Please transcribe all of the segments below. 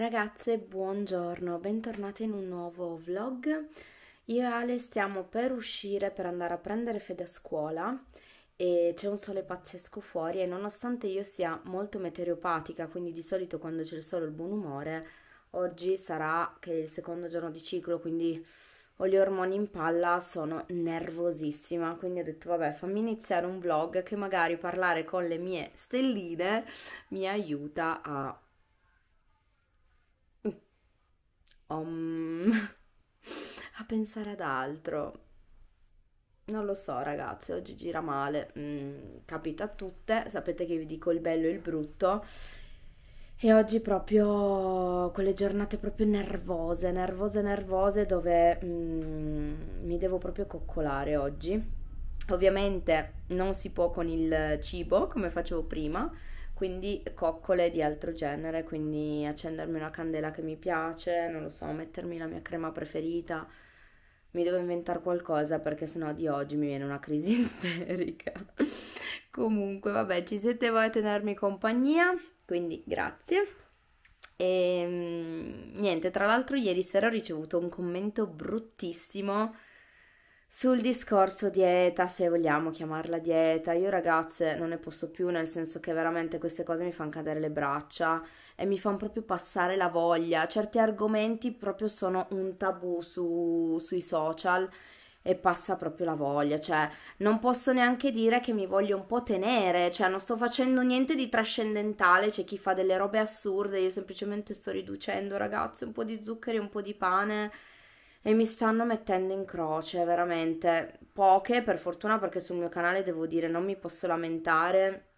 Ragazze, buongiorno, bentornate in un nuovo vlog. Io e Ale stiamo per uscire per andare a prendere Fede a scuola e c'è un sole pazzesco fuori e nonostante io sia molto meteoropatica, quindi di solito quando c'è il sole il buon umore, oggi sarà che è il secondo giorno di ciclo, quindi ho gli ormoni in palla, sono nervosissima, quindi ho detto vabbè fammi iniziare un vlog che magari parlare con le mie stelline mi aiuta a um, a pensare ad altro. Non lo so ragazze, oggi gira male, mm, capita a tutte, sapete che vi dico il bello e il brutto. E oggi proprio quelle giornate proprio nervose, nervose, nervose dove mm, mi devo proprio coccolare oggi. Ovviamente non si può con il cibo come facevo prima, quindi coccole di altro genere, quindi accendermi una candela che mi piace, non lo so, mettermi la mia crema preferita. Mi devo inventare qualcosa perché sennò di oggi mi viene una crisi isterica. Comunque, vabbè, ci siete voi a tenermi compagnia, quindi grazie. E ehm, niente, tra l'altro ieri sera ho ricevuto un commento bruttissimo sul discorso dieta, se vogliamo chiamarla dieta, io ragazze non ne posso più, nel senso che veramente queste cose mi fanno cadere le braccia e mi fanno proprio passare la voglia. Certi argomenti proprio sono un tabù su, sui social e passa proprio la voglia, cioè non posso neanche dire che mi voglio un po' tenere, cioè non sto facendo niente di trascendentale, c'è chi fa delle robe assurde, io semplicemente sto riducendo ragazze un po' di zuccheri, un po' di pane e mi stanno mettendo in croce, veramente poche per fortuna perché sul mio canale devo dire non mi posso lamentare,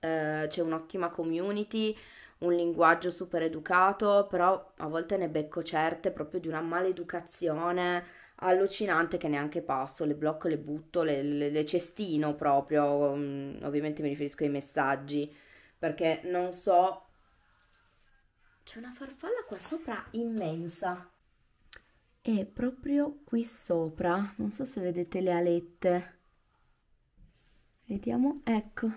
eh, c'è un'ottima community, un linguaggio super educato, però a volte ne becco certe proprio di una maleducazione allucinante che neanche passo, le blocco, le butto, le, le, le cestino proprio, mm, ovviamente mi riferisco ai messaggi, perché non so... C'è una farfalla qua sopra immensa e proprio qui sopra, non so se vedete le alette, vediamo, ecco.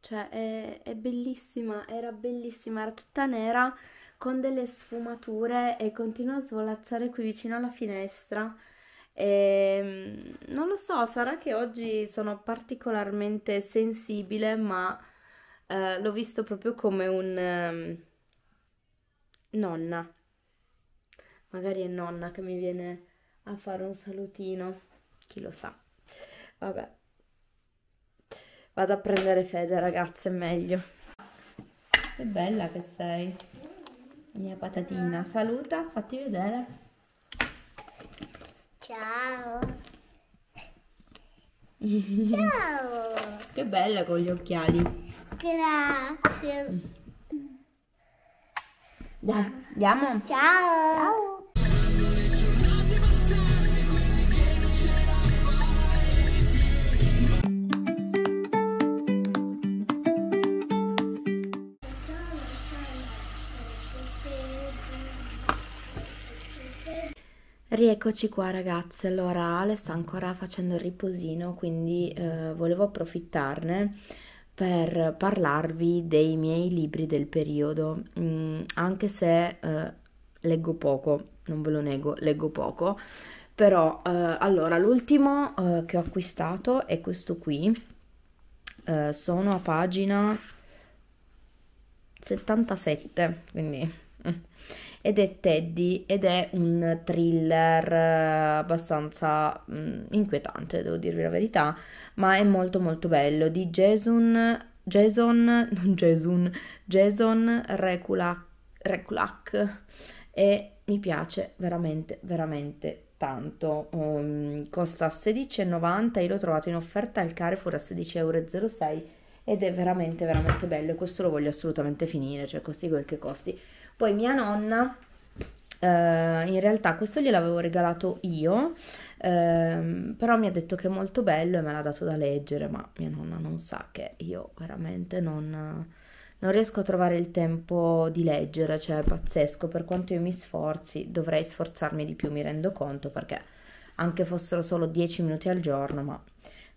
Cioè è, è bellissima, era bellissima, era tutta nera con delle sfumature e continua a svolazzare qui vicino alla finestra. E, ehm, non lo so, sarà che oggi sono particolarmente sensibile, ma eh, l'ho visto proprio come un... Um, nonna. Magari è nonna che mi viene a fare un salutino, chi lo sa. Vabbè. Vado a prendere fede, ragazze, è meglio. Che bella che sei. Mia patatina. Saluta, fatti vedere. Ciao. Ciao. che bella con gli occhiali. Grazie. Dai, andiamo. Ciao. Ciao. Rieccoci qua ragazze, allora Ale sta ancora facendo il riposino quindi eh, volevo approfittarne per parlarvi dei miei libri del periodo, mm, anche se eh, leggo poco, non ve lo nego, leggo poco, però eh, allora l'ultimo eh, che ho acquistato è questo qui, eh, sono a pagina 77, quindi mm ed è Teddy ed è un thriller eh, abbastanza mh, mm, inquietante, devo dirvi la verità, ma è molto molto bello di Jason Jason non Jason Jason Reculac, Reculac e mi piace veramente veramente tanto um, costa 16,90 io l'ho trovato in offerta al Carrefour a 16,06 euro ed è veramente veramente bello e questo lo voglio assolutamente finire cioè costi quel che costi poi mia nonna, eh, in realtà questo gliel'avevo regalato io, eh, però mi ha detto che è molto bello e me l'ha dato da leggere, ma mia nonna non sa che io veramente non non riesco a trovare il tempo di leggere, cioè è pazzesco, per quanto io mi sforzi, dovrei sforzarmi di più, mi rendo conto, perché anche fossero solo 10 minuti al giorno, ma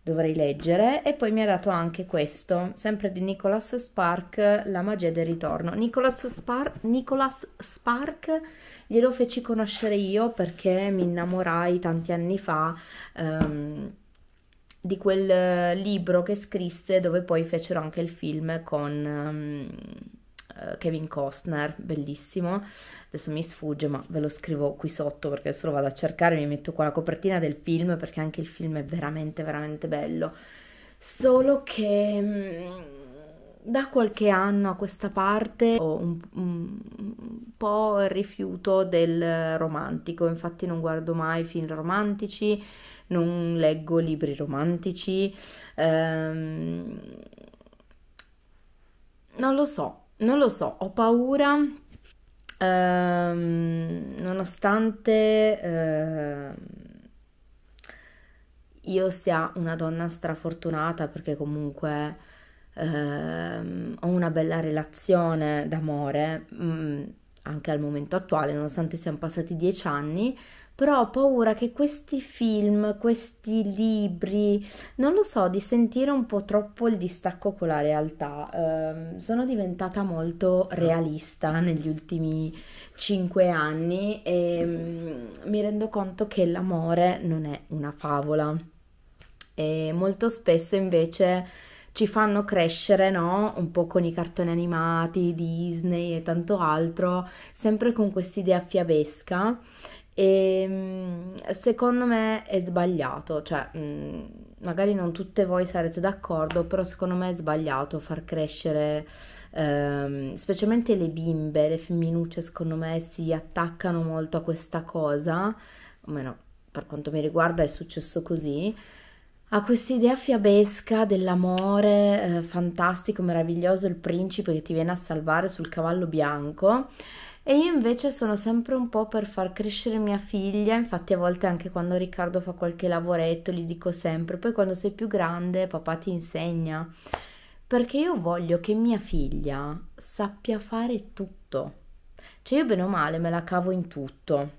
dovrei leggere e poi mi ha dato anche questo, sempre di Nicholas Spark, La magia del ritorno. Nicholas, Spar Nicholas Spark glielo feci conoscere io perché mi innamorai tanti anni fa ehm, di quel eh, libro che scrisse dove poi fecero anche il film con... Ehm, eh, Kevin Costner, bellissimo. Adesso mi sfugge, ma ve lo scrivo qui sotto perché adesso lo vado a cercare, mi metto qua la copertina del film perché anche il film è veramente veramente bello. Solo che mm, da qualche anno a questa parte ho un, un, un po' il rifiuto del romantico, infatti non guardo mai film romantici, non leggo libri romantici. Ehm, non lo so, non lo so, ho paura. Ehm, nonostante eh, io sia una donna strafortunata perché comunque ehm, ho una bella relazione d'amore mh, mm, anche al momento attuale, nonostante siano passati dieci anni, però ho paura che questi film, questi libri, non lo so, di sentire un po' troppo il distacco con la realtà. Eh, sono diventata molto realista negli ultimi cinque anni e mh, mm, mi rendo conto che l'amore non è una favola. E molto spesso invece ci fanno crescere, no? Un po' con i cartoni animati, Disney e tanto altro, sempre con quest'idea fiabesca e mm, secondo me è sbagliato, cioè mm, magari non tutte voi sarete d'accordo, però secondo me è sbagliato far crescere, ehm, specialmente le bimbe, le femminucce secondo me si attaccano molto a questa cosa, almeno per quanto mi riguarda è successo così, a questa idea fiabesca dell'amore eh, fantastico, meraviglioso, il principe che ti viene a salvare sul cavallo bianco e io invece sono sempre un po' per far crescere mia figlia, infatti a volte anche quando Riccardo fa qualche lavoretto gli dico sempre, poi quando sei più grande papà ti insegna, perché io voglio che mia figlia sappia fare tutto, cioè io bene o male me la cavo in tutto,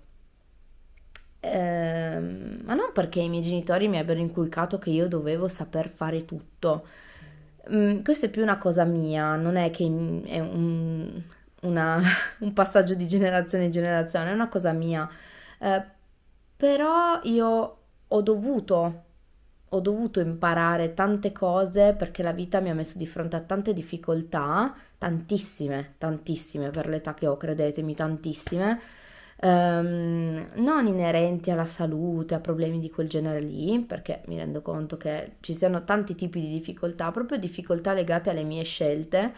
eh, ma non perché i miei genitori mi abbiano inculcato che io dovevo saper fare tutto, mm, questa è più una cosa mia, non è che è un una, un passaggio di generazione in generazione, è una cosa mia. Eh, però io ho dovuto, ho dovuto imparare tante cose perché la vita mi ha messo di fronte a tante difficoltà, tantissime, tantissime per l'età che ho, credetemi, tantissime. Um, non inerenti alla salute, a problemi di quel genere lì, perché mi rendo conto che ci siano tanti tipi di difficoltà, proprio difficoltà legate alle mie scelte,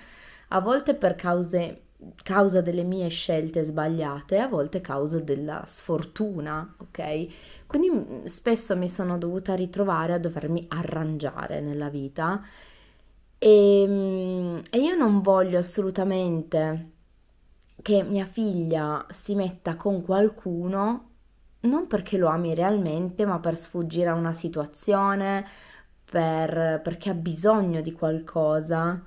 a volte per cause causa delle mie scelte sbagliate, a volte causa della sfortuna, ok? Quindi mm, spesso mi sono dovuta ritrovare a dovermi arrangiare nella vita e, ehm, e io non voglio assolutamente che mia figlia si metta con qualcuno non perché lo ami realmente, ma per sfuggire a una situazione, per, perché ha bisogno di qualcosa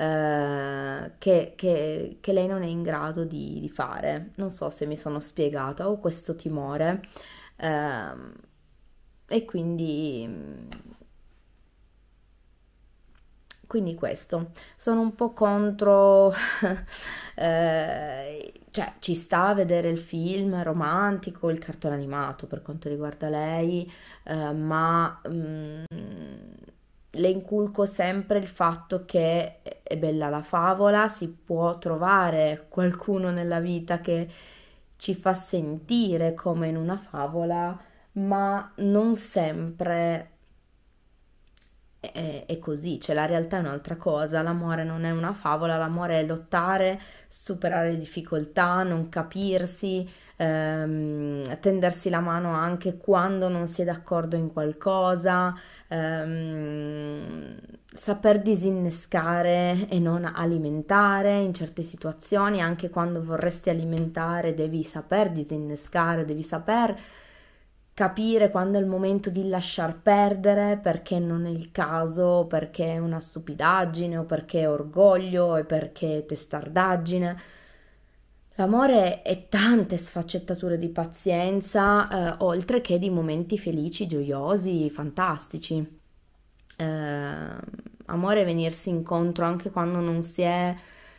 eh, che, che, che, lei non è in grado di, di, fare. Non so se mi sono spiegata, ho questo timore eh, e quindi... Quindi questo, sono un po' contro, eh, cioè ci sta a vedere il film romantico, il cartone animato per quanto riguarda lei, eh, ma... Mm, le inculco sempre il fatto che è bella la favola, si può trovare qualcuno nella vita che ci fa sentire come in una favola, ma non sempre è, è così, cioè la realtà è un'altra cosa, l'amore non è una favola, l'amore è lottare, superare difficoltà, non capirsi, ehm, tendersi la mano anche quando non si è d'accordo in qualcosa, ehm, saper disinnescare e non alimentare in certe situazioni, anche quando vorresti alimentare devi saper disinnescare, devi saper capire quando è il momento di lasciar perdere perché non è il caso, perché è una stupidaggine o perché è orgoglio e perché è testardaggine. L'amore è tante sfaccettature di pazienza, eh, oltre che di momenti felici, gioiosi, fantastici. Eh, amore è venirsi incontro anche quando non si è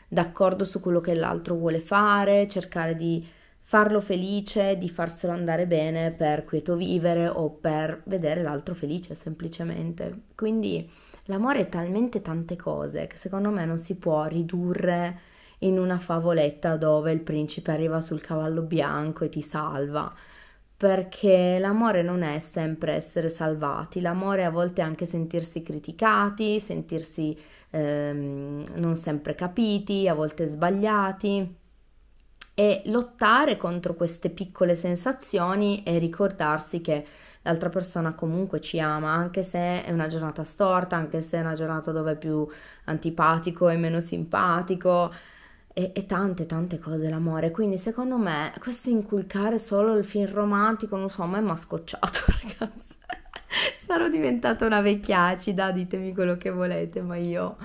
d'accordo su quello che l'altro vuole fare, cercare di farlo felice, di farselo andare bene per quieto vivere o per vedere l'altro felice semplicemente. Quindi l'amore è talmente tante cose che secondo me non si può ridurre in una favoletta dove il principe arriva sul cavallo bianco e ti salva. Perché l'amore non è sempre essere salvati, l'amore a volte è anche sentirsi criticati, sentirsi ehm, non sempre capiti, a volte sbagliati e lottare contro queste piccole sensazioni e ricordarsi che l'altra persona comunque ci ama, anche se è una giornata storta, anche se è una giornata dove è più antipatico e meno simpatico e, e, tante tante cose l'amore. Quindi secondo me questo inculcare solo il film romantico, non so, a me mi ha scocciato ragazzi. Sarò diventata una vecchia acida, ditemi quello che volete, ma io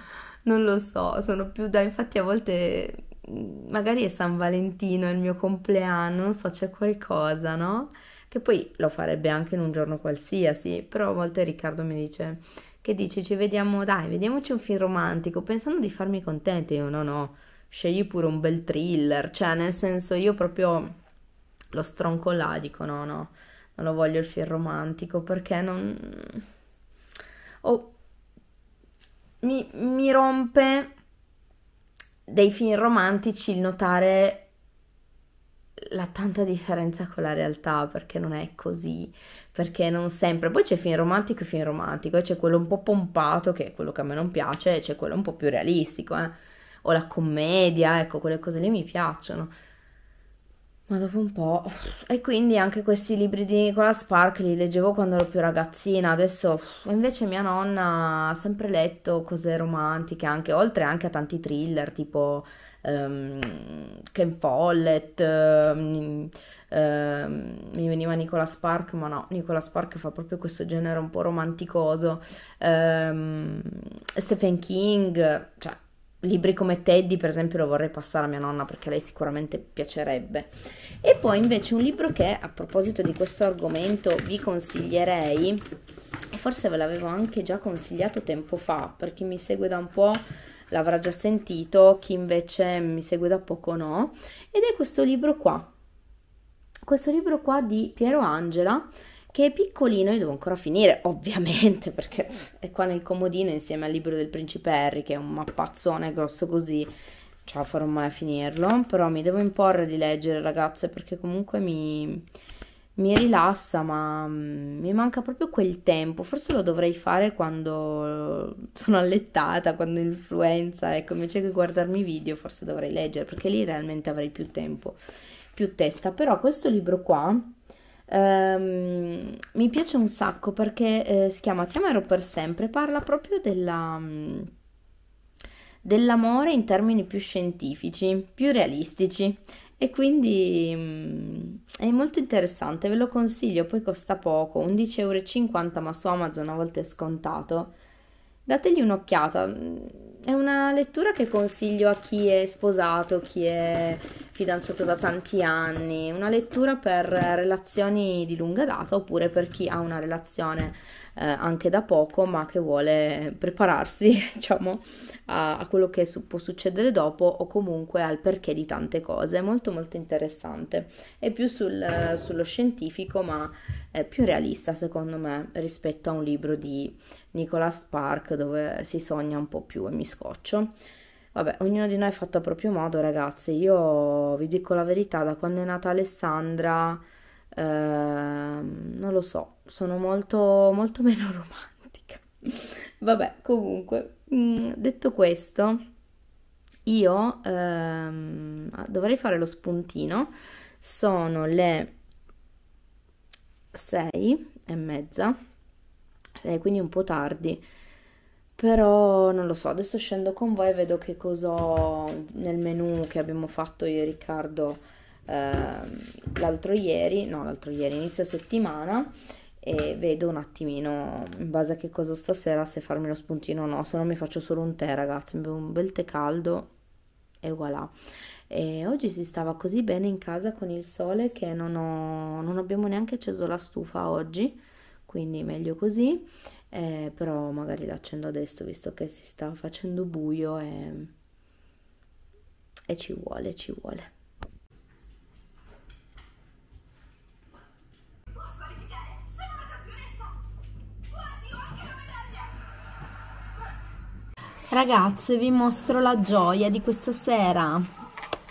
non lo so, sono più da... Infatti a volte mm, magari è San Valentino, è il mio compleanno, non so, c'è qualcosa, no? Che poi lo farebbe anche in un giorno qualsiasi, però a volte Riccardo mi dice... Che dici? Ci vediamo, dai, vediamoci un film romantico, pensando di farmi contenta. Io no, no, scegli pure un bel thriller, cioè nel senso io proprio lo stronco là dico no no, non lo voglio il film romantico perché non... Oh, mi, mi rompe dei film romantici il notare la tanta differenza con la realtà perché non è così, perché non sempre. Poi c'è film romantico e film romantico, e c'è quello un po' pompato che è quello che a me non piace, e c'è quello un po' più realistico, eh o la commedia, ecco, quelle cose lì mi piacciono. Ma dopo un po'. E quindi anche questi libri di Nicola Spark li leggevo quando ero più ragazzina. Adesso invece mia nonna ha sempre letto cose romantiche, anche, oltre anche a tanti thriller tipo um, Ken Follett. Um, um, mi veniva Nicola Spark, ma no, Nicola Spark fa proprio questo genere un po' romanticoso. Stephen King, cioè libri come Teddy, per esempio, lo vorrei passare a mia nonna perché a lei sicuramente piacerebbe. E poi invece un libro che a proposito di questo argomento vi consiglierei, e forse ve l'avevo anche già consigliato tempo fa, per chi mi segue da un po' l'avrà già sentito, chi invece mi segue da poco no, ed è questo libro qua. Questo libro qua di Piero Angela che è piccolino e devo ancora finire, ovviamente, perché è qua nel comodino insieme al libro del principe Harry, che è un mappazzone grosso così. cioè farò mai a finirlo, però mi devo imporre di leggere, ragazze, perché comunque mi, mi rilassa, ma mm, mi manca proprio quel tempo. Forse lo dovrei fare quando sono allettata, quando influenza, ecco, invece che guardarmi i video, forse dovrei leggere, perché lì realmente avrei più tempo, più testa. Però questo libro qua Um, mi piace un sacco perché eh, si chiama Ti amerò per sempre, parla proprio della, mm, dell'amore in termini più scientifici, più realistici e quindi um, è molto interessante, ve lo consiglio, poi costa poco, 11,50 euro ma su Amazon a volte è scontato. Dategli un'occhiata, mm, è una lettura che consiglio a chi è sposato, chi è fidanzato da tanti anni, una lettura per relazioni di lunga data oppure per chi ha una relazione eh, anche da poco ma che vuole prepararsi diciamo a, a quello che su- può succedere dopo o comunque al perché di tante cose, è molto molto interessante, è più sul, sullo scientifico ma è più realista secondo me rispetto a un libro di Nicola Spark dove si sogna un po' più e mi scoccio. Vabbè, ognuno di noi è fatto a proprio modo, ragazzi. Io vi dico la verità, da quando è nata Alessandra, eh, non lo so, sono molto, molto meno romantica. Vabbè, comunque, mm, detto questo, io eh, dovrei fare lo spuntino. Sono le sei e mezza, quindi un po' tardi. Però non lo so, adesso scendo con voi e vedo che cosa ho nel menu che abbiamo fatto io e Riccardo ehm, l'altro ieri, no l'altro ieri, inizio settimana e vedo un attimino in base a che cosa ho stasera se farmi lo spuntino o no, se no mi faccio solo un tè ragazzi, mi bevo un bel tè caldo e voilà. E oggi si stava così bene in casa con il sole che non, ho, non abbiamo neanche acceso la stufa oggi, quindi meglio così eh, però magari l'accendo adesso visto che si sta facendo buio e, e ci vuole, ci vuole. Ragazze, vi mostro la gioia di questa sera.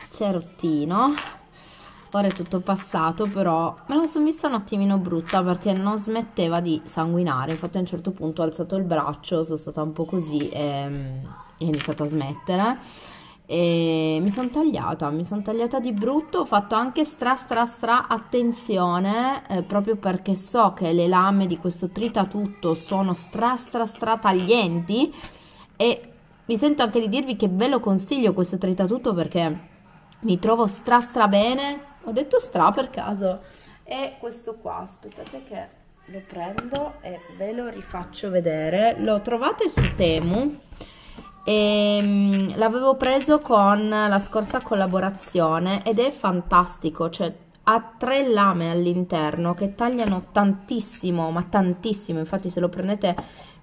Cerottino storia e tutto passato, però me la sono vista un attimino brutta perché non smetteva di sanguinare. Infatti a un certo punto ho alzato il braccio, sono stata un po' così e mm, ho iniziato a smettere. E mi sono tagliata, mi sono tagliata di brutto, ho fatto anche stra stra stra attenzione eh, proprio perché so che le lame di questo tritatutto sono stra stra stra taglienti e mi sento anche di dirvi che ve lo consiglio questo tritatutto perché mi trovo stra stra bene ho detto stra per caso e questo qua aspettate che lo prendo e ve lo rifaccio vedere lo trovate su Temu e ehm, l'avevo preso con la scorsa collaborazione ed è fantastico cioè ha tre lame all'interno che tagliano tantissimo ma tantissimo infatti se lo prendete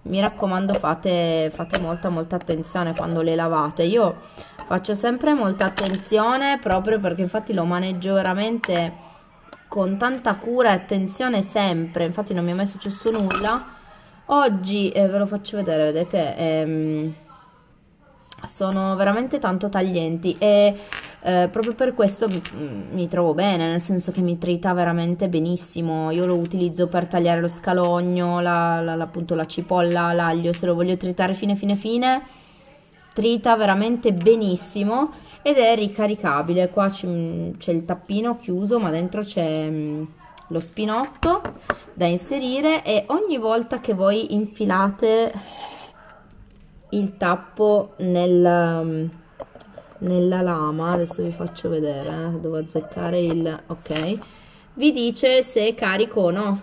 mi raccomando fate, fate molta molta attenzione quando le lavate io faccio sempre molta attenzione proprio perché infatti lo maneggio veramente con tanta cura e attenzione sempre infatti non mi è mai successo nulla oggi eh, ve lo faccio vedere vedete ehm, sono veramente tanto taglienti e eh, proprio per questo mi, mm, mi, trovo bene, nel senso che mi trita veramente benissimo, io lo utilizzo per tagliare lo scalogno, la, la, appunto la cipolla, l'aglio, se lo voglio tritare fine fine fine, trita veramente benissimo ed è ricaricabile, qua c'è mm, il tappino chiuso ma dentro c'è mm, lo spinotto da inserire e ogni volta che voi infilate il tappo nel, nella lama adesso vi faccio vedere eh, devo azzeccare il ok vi dice se è carico o no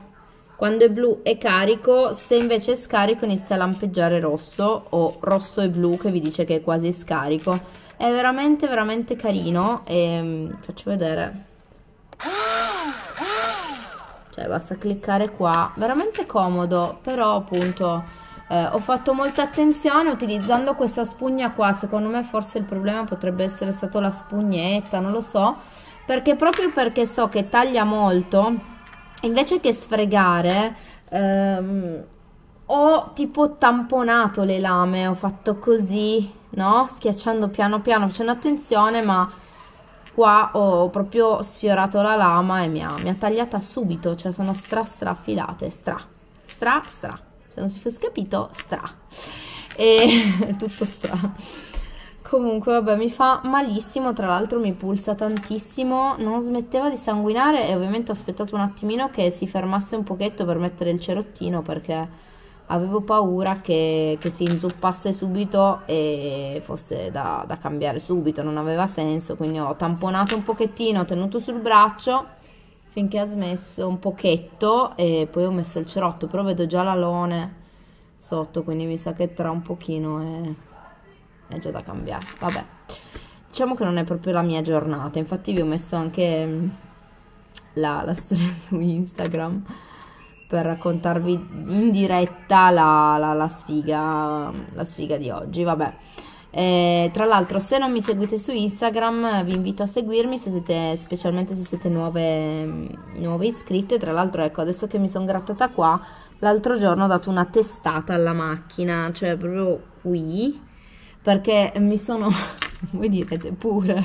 quando è blu è carico se invece è scarico inizia a lampeggiare rosso o rosso e blu che vi dice che è quasi scarico è veramente veramente carino e ehm, faccio vedere cioè basta cliccare qua veramente comodo però appunto eh, ho fatto molta attenzione utilizzando questa spugna qua secondo me forse il problema potrebbe essere stato la spugnetta non lo so perché proprio perché so che taglia molto invece che sfregare ehm, ho tipo tamponato le lame ho fatto così no schiacciando piano piano facendo attenzione ma qua ho proprio sfiorato la lama e mi ha, mi ha tagliata subito cioè sono stra stra filate stra stra stra se non si fosse capito, stra. E tutto stra. Comunque, vabbè, mi fa malissimo, tra l'altro mi pulsa tantissimo, non smetteva di sanguinare e ovviamente ho aspettato un attimino che si fermasse un pochetto per mettere il cerottino perché avevo paura che, che si inzuppasse subito e fosse da, da cambiare subito, non aveva senso, quindi ho tamponato un pochettino, ho tenuto sul braccio finché ha smesso un pochetto e poi ho messo il cerotto, però vedo già l'alone sotto, quindi mi sa che tra un pochino è, è già da cambiare. Vabbè, diciamo che non è proprio la mia giornata, infatti vi ho messo anche mm, la, la storia su Instagram per raccontarvi in diretta la, la, la, sfiga, la sfiga di oggi, vabbè eh, tra l'altro se non mi seguite su Instagram vi invito a seguirmi se siete, specialmente se siete nuove, mm, nuove iscritte. Tra l'altro ecco adesso che mi sono grattata qua l'altro giorno ho dato una testata alla macchina, cioè proprio qui perché mi sono, voi direte pure,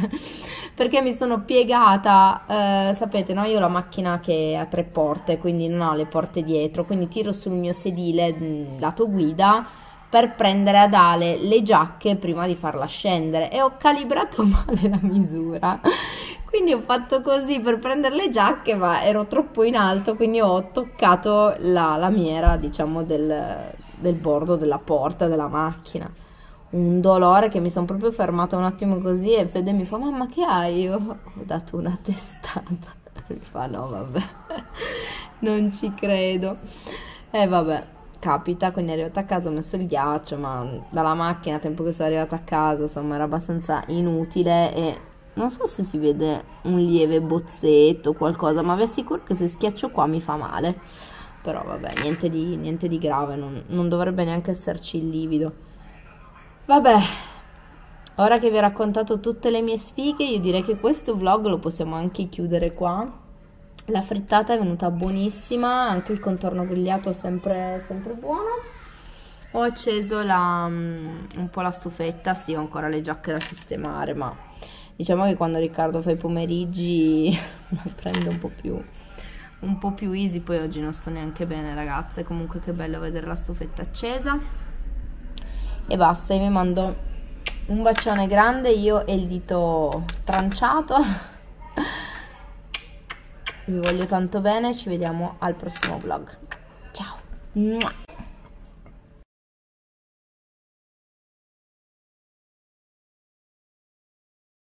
perché mi sono piegata, eh, sapete, no? io ho la macchina che ha tre porte, quindi non ho le porte dietro, quindi tiro sul mio sedile mm, lato guida per prendere ad ale le giacche prima di farla scendere e ho calibrato male la misura. Quindi ho fatto così per prendere le giacche, ma ero troppo in alto, quindi ho toccato la lamiera, diciamo, del, del bordo della porta della macchina un dolore che mi sono proprio fermata un attimo così e Fede mi fa mamma che hai? Io ho dato una testata mi fa no vabbè non ci credo e eh, vabbè capita, quindi arrivata a casa ho messo il ghiaccio, ma dalla macchina, tempo che sono arrivata a casa, insomma era abbastanza inutile e non so se si vede un lieve bozzetto o qualcosa, ma vi assicuro che se schiaccio qua mi fa male. Però vabbè, niente di, niente di grave, non, non dovrebbe neanche esserci il livido. Vabbè, ora che vi ho raccontato tutte le mie sfighe, io direi che questo vlog lo possiamo anche chiudere qua la frittata è venuta buonissima, anche il contorno grigliato è sempre, sempre buono. Ho acceso la, mm, un po' la stufetta, sì ho ancora le giacche da sistemare, ma diciamo che quando Riccardo fa i pomeriggi la prende un po' più un po' più easy poi oggi non sto neanche bene ragazze comunque che bello vedere la stufetta accesa e basta io mi mando un bacione grande io e il dito tranciato vi voglio tanto bene, ci vediamo al prossimo vlog. Ciao!